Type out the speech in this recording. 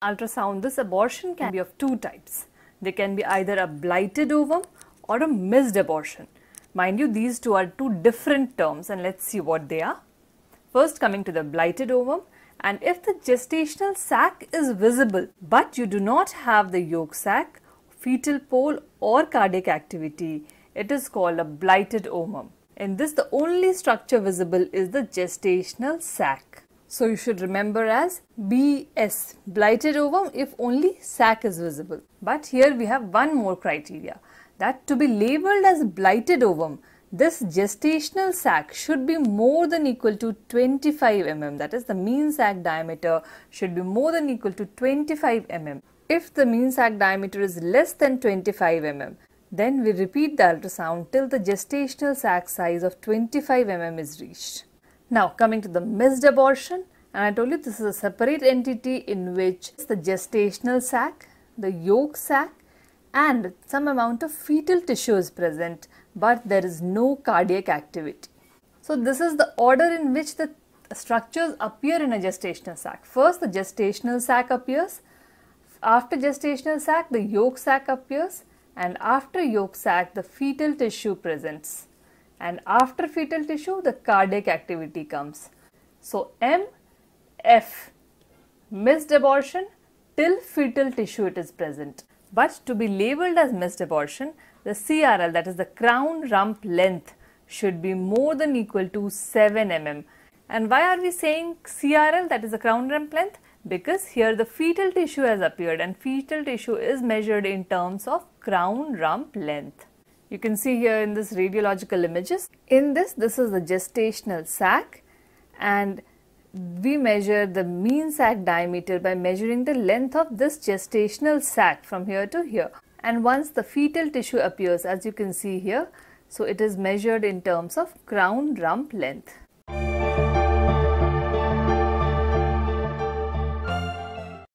Ultrasound this abortion can be of two types. They can be either a blighted ovum or a missed abortion. Mind you, these two are two different terms and let's see what they are. First coming to the blighted ovum and if the gestational sac is visible but you do not have the yolk sac, fetal pole or cardiac activity, it is called a blighted ovum. In this, the only structure visible is the gestational sac. So you should remember as BS, blighted ovum if only sac is visible. But here we have one more criteria that to be labeled as blighted ovum, this gestational sac should be more than equal to 25 mm that is the mean sac diameter should be more than equal to 25 mm. If the mean sac diameter is less than 25 mm then we repeat the ultrasound till the gestational sac size of 25 mm is reached. Now coming to the missed abortion and I told you this is a separate entity in which the gestational sac, the yolk sac and some amount of fetal tissue is present but there is no cardiac activity. So this is the order in which the structures appear in a gestational sac. First the gestational sac appears, after gestational sac the yolk sac appears and after yolk sac the fetal tissue presents and after fetal tissue the cardiac activity comes. So MF missed abortion till fetal tissue it is present. But to be labeled as missed abortion the CRL that is the crown rump length should be more than equal to 7 mm. And why are we saying CRL that is the crown rump length? because here the fetal tissue has appeared and fetal tissue is measured in terms of crown rump length. You can see here in this radiological images. In this, this is the gestational sac and we measure the mean sac diameter by measuring the length of this gestational sac from here to here. And once the fetal tissue appears as you can see here, so it is measured in terms of crown rump length.